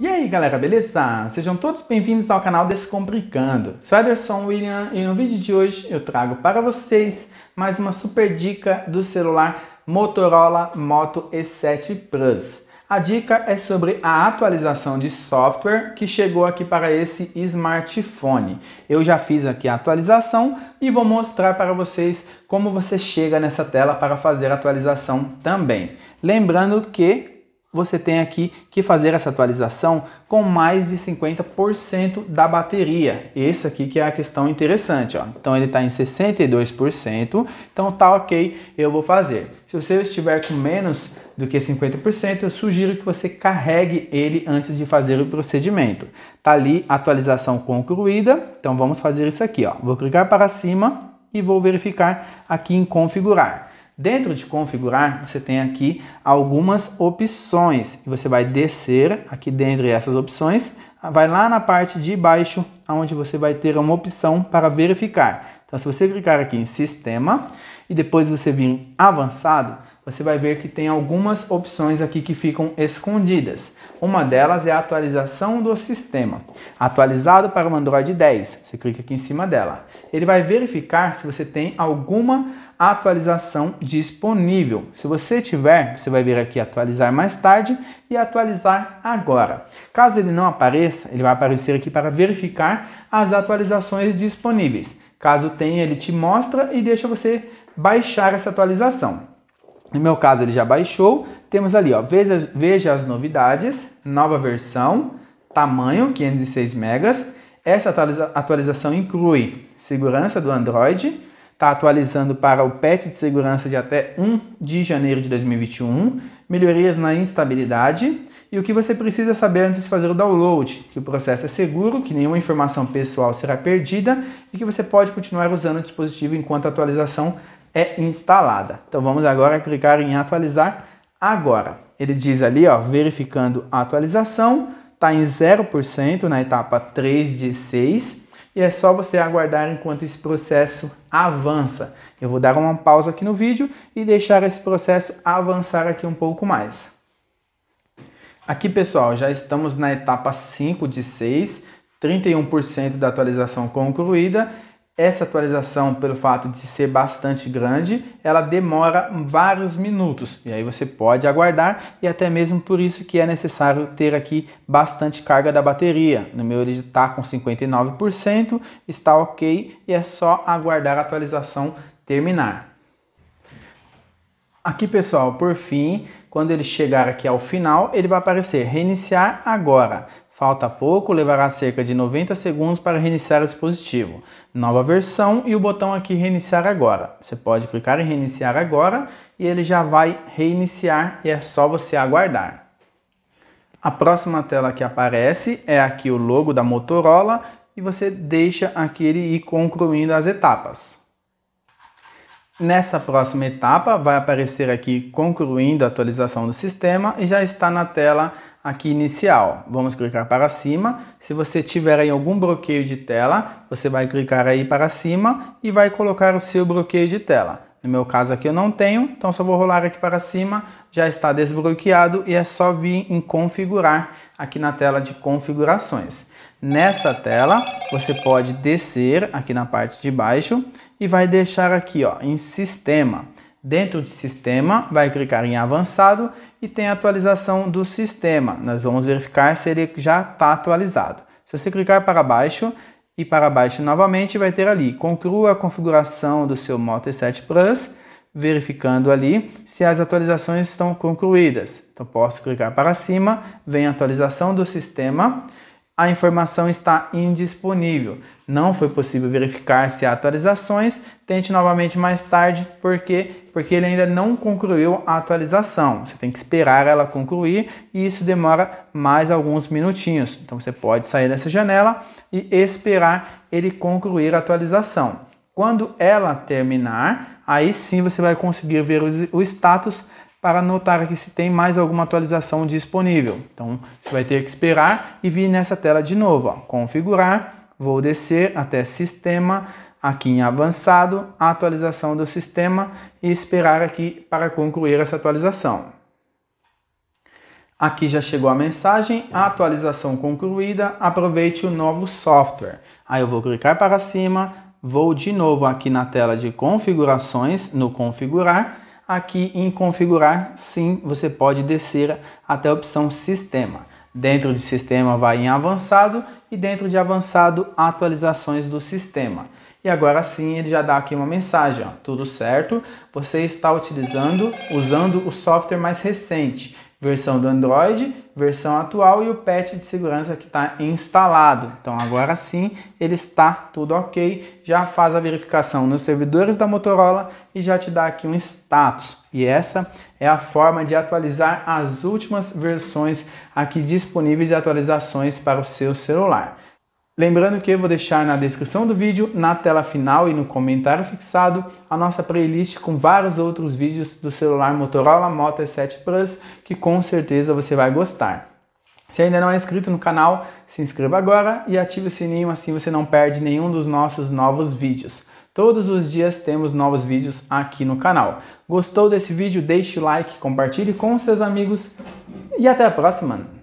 E aí galera, beleza? Sejam todos bem-vindos ao canal Descomplicando. Sou Ederson William e no vídeo de hoje eu trago para vocês mais uma super dica do celular Motorola Moto E7 Plus. A dica é sobre a atualização de software que chegou aqui para esse smartphone. Eu já fiz aqui a atualização e vou mostrar para vocês como você chega nessa tela para fazer a atualização também. Lembrando que você tem aqui que fazer essa atualização com mais de 50% da bateria. Esse aqui que é a questão interessante, ó. Então ele está em 62%, então tá ok, eu vou fazer. Se você estiver com menos do que 50%, eu sugiro que você carregue ele antes de fazer o procedimento. Tá ali atualização concluída, então vamos fazer isso aqui, ó. Vou clicar para cima e vou verificar aqui em configurar. Dentro de configurar, você tem aqui algumas opções. Você vai descer aqui dentro dessas opções, vai lá na parte de baixo, onde você vai ter uma opção para verificar. Então, se você clicar aqui em sistema e depois você vir em avançado, você vai ver que tem algumas opções aqui que ficam escondidas. Uma delas é a atualização do sistema. Atualizado para o Android 10, você clica aqui em cima dela. Ele vai verificar se você tem alguma atualização disponível. Se você tiver, você vai vir aqui atualizar mais tarde e atualizar agora. Caso ele não apareça, ele vai aparecer aqui para verificar as atualizações disponíveis. Caso tenha, ele te mostra e deixa você baixar essa atualização. No meu caso, ele já baixou. Temos ali, ó, veja, veja as novidades, nova versão, tamanho 506 megas. Essa atualiza atualização inclui segurança do Android, está atualizando para o patch de segurança de até 1 de janeiro de 2021, melhorias na instabilidade e o que você precisa saber antes de fazer o download, que o processo é seguro, que nenhuma informação pessoal será perdida e que você pode continuar usando o dispositivo enquanto a atualização é instalada. Então vamos agora clicar em atualizar agora. Ele diz ali, ó, verificando a atualização, está em 0% na etapa 3 de 6 e é só você aguardar enquanto esse processo avança. Eu vou dar uma pausa aqui no vídeo e deixar esse processo avançar aqui um pouco mais. Aqui, pessoal, já estamos na etapa 5 de 6, 31% da atualização concluída essa atualização, pelo fato de ser bastante grande, ela demora vários minutos e aí você pode aguardar e até mesmo por isso que é necessário ter aqui bastante carga da bateria. No meu ele está com 59%, está ok e é só aguardar a atualização terminar. Aqui pessoal, por fim, quando ele chegar aqui ao final, ele vai aparecer reiniciar agora. Falta pouco, levará cerca de 90 segundos para reiniciar o dispositivo. Nova versão e o botão aqui reiniciar agora. Você pode clicar em reiniciar agora e ele já vai reiniciar e é só você aguardar. A próxima tela que aparece é aqui o logo da Motorola e você deixa aqui ele ir concluindo as etapas. Nessa próxima etapa vai aparecer aqui concluindo a atualização do sistema e já está na tela aqui inicial. Vamos clicar para cima. Se você tiver em algum bloqueio de tela, você vai clicar aí para cima e vai colocar o seu bloqueio de tela. No meu caso aqui eu não tenho, então só vou rolar aqui para cima, já está desbloqueado e é só vir em configurar aqui na tela de configurações. Nessa tela você pode descer aqui na parte de baixo e vai deixar aqui ó, em sistema. Dentro de sistema vai clicar em avançado e tem a atualização do sistema. Nós vamos verificar se ele já está atualizado. Se você clicar para baixo e para baixo novamente, vai ter ali, conclua a configuração do seu Moto E7 Plus, verificando ali se as atualizações estão concluídas. Então posso clicar para cima, vem atualização do sistema, a informação está indisponível. Não foi possível verificar se há atualizações. Tente novamente mais tarde, por quê? Porque ele ainda não concluiu a atualização. Você tem que esperar ela concluir e isso demora mais alguns minutinhos. Então você pode sair dessa janela e esperar ele concluir a atualização. Quando ela terminar, aí sim você vai conseguir ver o status para notar aqui se tem mais alguma atualização disponível. Então, você vai ter que esperar e vir nessa tela de novo. Ó. Configurar, vou descer até Sistema, aqui em Avançado, Atualização do Sistema e esperar aqui para concluir essa atualização. Aqui já chegou a mensagem, atualização concluída, aproveite o novo software. Aí eu vou clicar para cima, vou de novo aqui na tela de configurações, no configurar, Aqui em configurar, sim, você pode descer até a opção sistema. Dentro de sistema vai em avançado e dentro de avançado atualizações do sistema. E agora sim ele já dá aqui uma mensagem, ó, tudo certo, você está utilizando usando o software mais recente versão do Android, versão atual e o patch de segurança que está instalado. Então agora sim ele está tudo ok, já faz a verificação nos servidores da Motorola e já te dá aqui um status. E essa é a forma de atualizar as últimas versões aqui disponíveis de atualizações para o seu celular. Lembrando que eu vou deixar na descrição do vídeo, na tela final e no comentário fixado a nossa playlist com vários outros vídeos do celular Motorola Moto E7 Plus que com certeza você vai gostar. Se ainda não é inscrito no canal, se inscreva agora e ative o sininho, assim você não perde nenhum dos nossos novos vídeos. Todos os dias temos novos vídeos aqui no canal. Gostou desse vídeo? Deixe o like, compartilhe com seus amigos e até a próxima!